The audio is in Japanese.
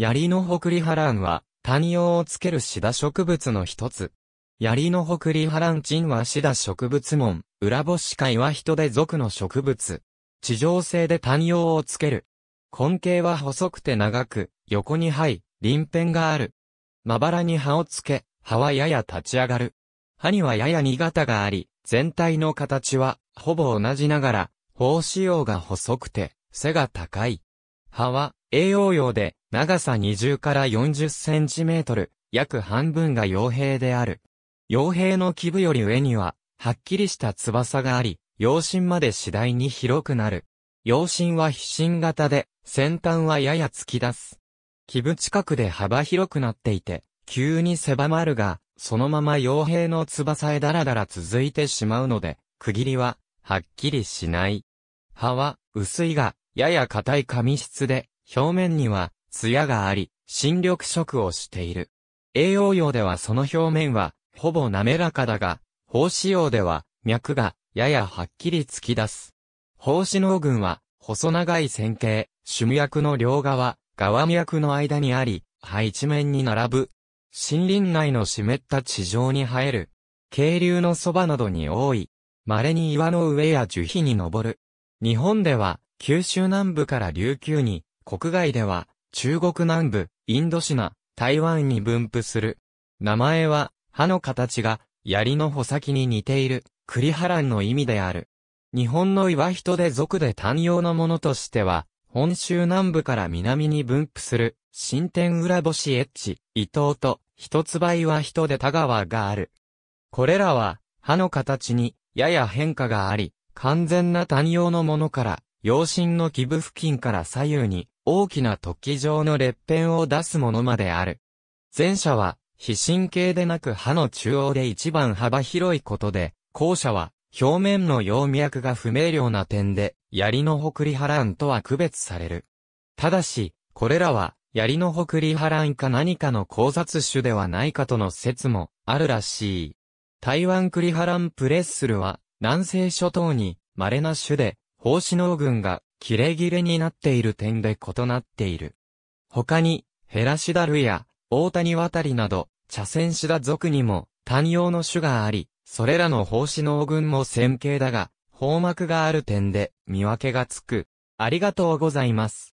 槍のホクリハランは、単葉をつけるシダ植物の一つ。槍のホクリハランチンはシダ植物門、裏ボシ会は人で属の植物。地上性で単葉をつける。根茎は細くて長く、横にい、鱗片がある。まばらに葉をつけ、葉はやや立ち上がる。葉にはやや2型があり、全体の形は、ほぼ同じながら、胞子葉が細くて、背が高い。葉は栄養用で長さ20から40センチメートル、約半分が傭兵である。傭兵の基部より上には、はっきりした翼があり、陽心まで次第に広くなる。陽心は飛信型で、先端はやや突き出す。基部近くで幅広くなっていて、急に狭まるが、そのまま傭兵の翼へだらだら続いてしまうので、区切りは、はっきりしない。葉は、薄いが、やや硬い紙質で、表面には、艶があり、新緑色をしている。栄養用ではその表面は、ほぼ滑らかだが、胞子用では、脈が、ややはっきり突き出す。胞子脳群は、細長い線形、主脈の両側、側脈の間にあり、肺一面に並ぶ。森林内の湿った地上に生える。渓流のそばなどに多い。稀に岩の上や樹皮に登る。日本では、九州南部から琉球に、国外では、中国南部、インドシナ、台湾に分布する。名前は、歯の形が、槍の穂先に似ている、栗原の意味である。日本の岩人で族で単用のものとしては、本州南部から南に分布する、新天浦星エッチ、伊東と、一つ倍は人で田川がある。これらは、歯の形に、やや変化があり、完全な単用のものから、養親の基部付近から左右に大きな突起状の裂片を出すものまである。前者は、非神経でなく歯の中央で一番幅広いことで、後者は、表面の葉脈が不明瞭な点で、槍のほくりはらんとは区別される。ただし、これらは、槍のほくりはらんか何かの考察種ではないかとの説もあるらしい。台湾クリハランプレッスルは、南西諸島に稀な種で、奉仕能群が切れ切れになっている点で異なっている。他に、ヘラシダルや大谷渡りなど、茶筅シダ族にも単用の種があり、それらの奉仕能群も線形だが、方膜がある点で見分けがつく。ありがとうございます。